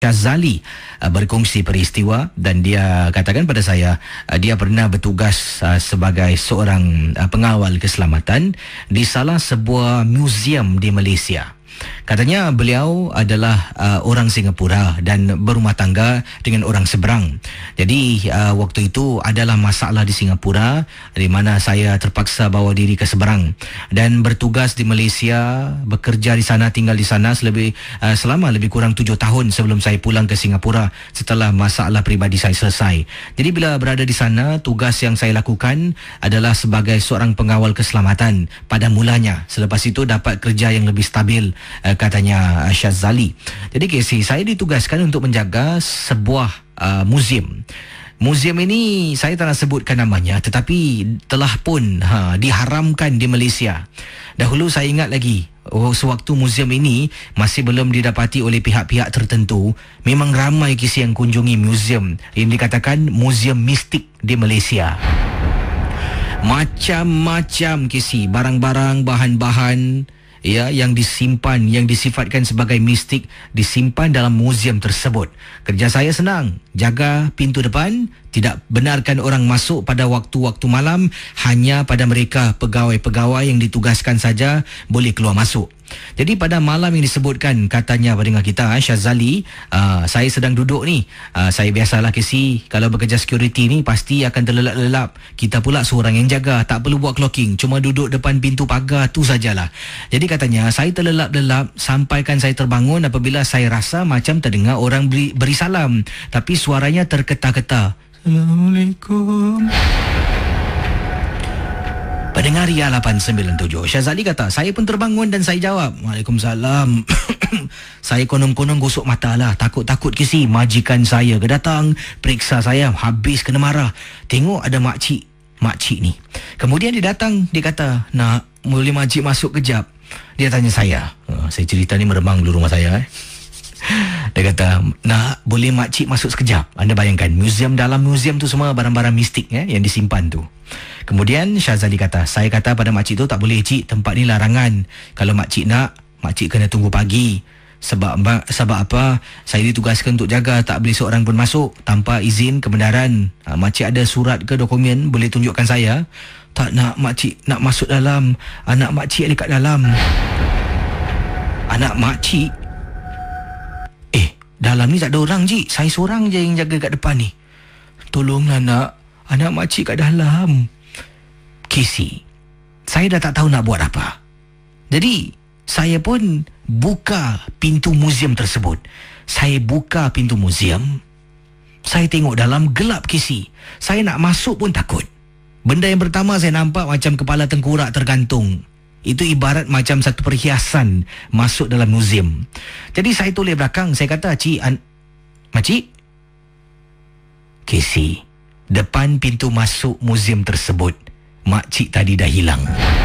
Kazali uh, berkongsi peristiwa dan dia katakan pada saya uh, dia pernah bertugas uh, sebagai seorang pengawal keselamatan di salah sebuah museum di Malaysia. Katanya beliau adalah uh, orang Singapura dan berumah tangga dengan orang seberang. Jadi uh, waktu itu adalah masalah di Singapura di mana saya terpaksa bawa diri ke seberang dan bertugas di Malaysia, bekerja di sana, tinggal di sana lebih uh, selama lebih kurang tujuh tahun sebelum saya pulang ke Singapura setelah masalah pribadi saya selesai. Jadi bila berada di sana, tugas yang saya lakukan adalah sebagai seorang pengawal keselamatan pada mulanya. Selepas itu dapat kerja yang lebih stabil Eh, katanya eh, Syazali. Jadi Casey, saya ditugaskan untuk menjaga sebuah uh, muzium. Muzium ini saya tak nak sebutkan namanya tetapi telah pun ha, diharamkan di Malaysia. Dahulu saya ingat lagi oh, sewaktu muzium ini masih belum didapati oleh pihak-pihak tertentu memang ramai kisi yang kunjungi muzium yang dikatakan muzium mistik di Malaysia. Macam-macam kisi barang-barang, bahan-bahan, ya yang disimpan yang disifatkan sebagai mistik disimpan dalam museum tersebut. Kerja saya senang, jaga pintu depan, tidak benarkan orang masuk pada waktu-waktu malam, hanya pada mereka pegawai-pegawai yang ditugaskan saja boleh keluar masuk. Jadi pada malam yang disebutkan katanya dengan kita ah, Syazali, uh, saya sedang duduk ni. Uh, saya biasalah kesi kalau bekerja security ni pasti akan terlelap-lelap. Kita pula seorang yang jaga, tak perlu buat clocking, cuma duduk depan pintu pagar tu sajalah. Jadi katanya saya terlelap-lelap sampaikan saya terbangun apabila saya rasa macam terdengar orang beri, beri salam tapi suaranya terketa-keta. Assalamualaikum. Pendengar Ria 897 Syazali kata Saya pun terbangun dan saya jawab Waalaikumsalam Saya konon-konon gosok mata lah Takut-takut kisi Majikan saya ke datang Periksa saya Habis kena marah Tengok ada makcik Makcik ni Kemudian dia datang Dia kata Nak boleh makcik masuk kejap Dia tanya saya ha, Saya cerita ni meremang dulu rumah saya eh dia kata, nak boleh makcik masuk sekejap. Anda bayangkan, museum dalam museum tu semua barang-barang mistik ya, yang disimpan tu. Kemudian Syazali kata, saya kata pada makcik tu tak boleh cik, tempat ni larangan. Kalau makcik nak, makcik kena tunggu pagi. Sebab sebab apa saya ditugaskan untuk jaga tak boleh seorang pun masuk tanpa izin kebenaran. Ha, makcik ada surat ke dokumen boleh tunjukkan saya. Tak nak makcik nak masuk dalam. Anak makcik ada kat dalam. Anak makcik dalam ni tak ada orang, Cik. Saya seorang je yang jaga kat depan ni. Tolonglah, nak. Anak makcik kat dalam. kisi. saya dah tak tahu nak buat apa. Jadi, saya pun buka pintu muzium tersebut. Saya buka pintu muzium. Saya tengok dalam gelap, kisi. Saya nak masuk pun takut. Benda yang pertama saya nampak macam kepala tengkurak tergantung itu ibarat macam satu perhiasan masuk dalam muzium. Jadi saya tulis belakang, saya kata, Cik, an... Makcik? Casey, depan pintu masuk muzium tersebut, Makcik tadi dah hilang. Makcik tadi dah hilang.